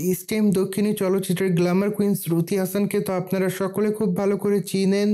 this time দক্ষিণী চলচ্চিত্রের Glamour queen শ্রুতি হাসানকে তো আপনারা সকলে খুব ভালো করে চিনেন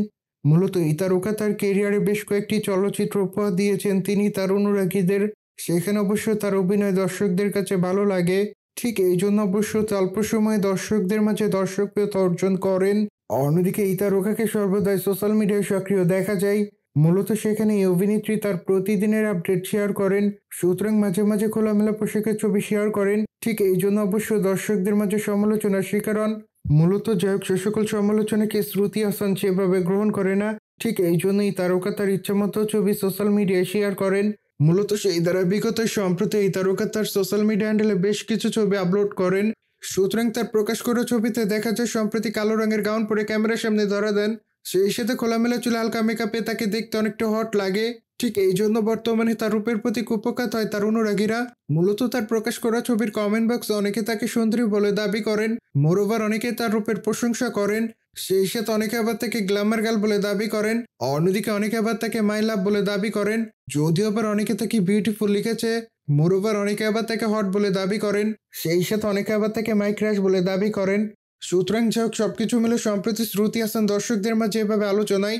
মূলত ইতারকা তার কেরিয়ারে বেশ কয়েকটি চলচ্চিত্র উপহার দিয়েছেন তিনি তার অনুরাগীদের সেখানে অবশ্য তার অভিনয় দর্শকদের কাছে ভালো লাগে ঠিক এই জন্য অবশ্য অল্প সময়ে দর্শকদের মাঝে দর্শকপ্রিয়তা অর্জন করেন অন্যদিকে ইতারকাকে সর্বদাই সোশ্যাল মিডিয়ায় সক্রিয় দেখা যায় মূলত সেখানে এই অভিনেত্রী তার প্রতিদিনের আপডেট শেয়ার করেন সুতরাং মাঝে মাঝে খোলামেলা পোশাকের ছবি শেয়ার করেন ঠিক এই জন্য অবশ্য দর্শকদের মাঝে সমালোচনার শিকার হন মূলত যাই হোক সে সকল সমালোচনাকে শ্রুতি হাসান সেভাবে গ্রহণ করে না ঠিক এই জন্যই তারকা তার ইচ্ছামতো ছবি সোশ্যাল মিডিয়ায় শেয়ার করেন মূলত সেই দ্বারা বিগত সম্প্রতি এই তারকা তার সোশ্যাল মিডিয়া হ্যান্ডেলে বেশ কিছু ছবি আপলোড করেন সুতরাং তার প্রকাশ করা ছবিতে দেখা যায় সম্প্রতি কালো রঙের গাউন পরে ক্যামেরার সামনে ধরা দেন সেই সাথে খোলামেলা চুলে হালকা মেকআপে তাকে দেখতে অনেকটা হট লাগে ঠিক এই জন্য বর্তমানে তার রূপের প্রতি কুপকাত হয় তার অনুরাগীরা মূলত তার প্রকাশ করা ছবির কমেন্ট বক্স অনেকে তাকে সুন্দরী বলে দাবি করেন মোরোভার অনেকে তার রূপের প্রশংসা করেন সেই সাথে অনেকে আবার তাকে গ্ল্যামার গার্ল বলে দাবি করেন অন্যদিকে অনেকে আবার তাকে মাই লাভ বলে দাবি করেন যদিও আবার অনেকে তাকে বিউটিফুল লিখেছে মোরোভার অনেকে আবার তাকে হট বলে দাবি করেন সেই সাথে অনেকে আবার তাকে মাই ক্র্যাশ বলে দাবি করেন সুতরাং যাই হোক সবকিছু মিলে সম্প্রতি শ্রুতি হাসান দর্শকদের মাঝে এভাবে আলোচনায়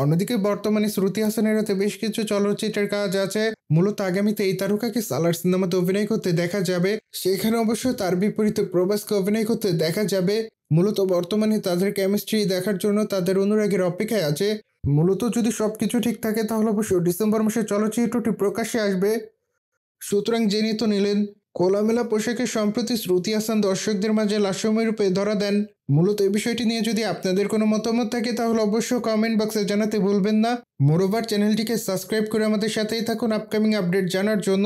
অন্যদিকে বর্তমানে শ্রুতি হাসানের হাতে বেশ কিছু চলচ্চিত্রের কাজ আছে মূলত আগামীতে এই তারকাকে সালার সিনেমাতে অভিনয় করতে দেখা যাবে সেখানে অবশ্য তার বিপরীতে প্রবাসকে অভিনয় করতে দেখা যাবে মূলত বর্তমানে তাদের কেমিস্ট্রি দেখার জন্য তাদের অনুরাগের অপেক্ষায় আছে মূলত যদি সবকিছু ঠিক থাকে তাহলে অবশ্য ডিসেম্বর মাসে চলচ্চিত্রটি প্রকাশ্যে আসবে সুতরাং জেনে তো নিলেন খোলামেলা পোশাকে সম্প্রতি শ্রুতি হাসান দর্শকদের মাঝে লাস্যময় রূপে ধরা দেন মূলত এই বিষয়টি নিয়ে যদি আপনাদের কোনো মতামত থাকে তাহলে অবশ্যই কমেন্ট বক্সে জানাতে ভুলবেন না মোরোবার চ্যানেলটিকে সাবস্ক্রাইব করে আমাদের সাথেই থাকুন আপকামিং আপডেট জানার জন্য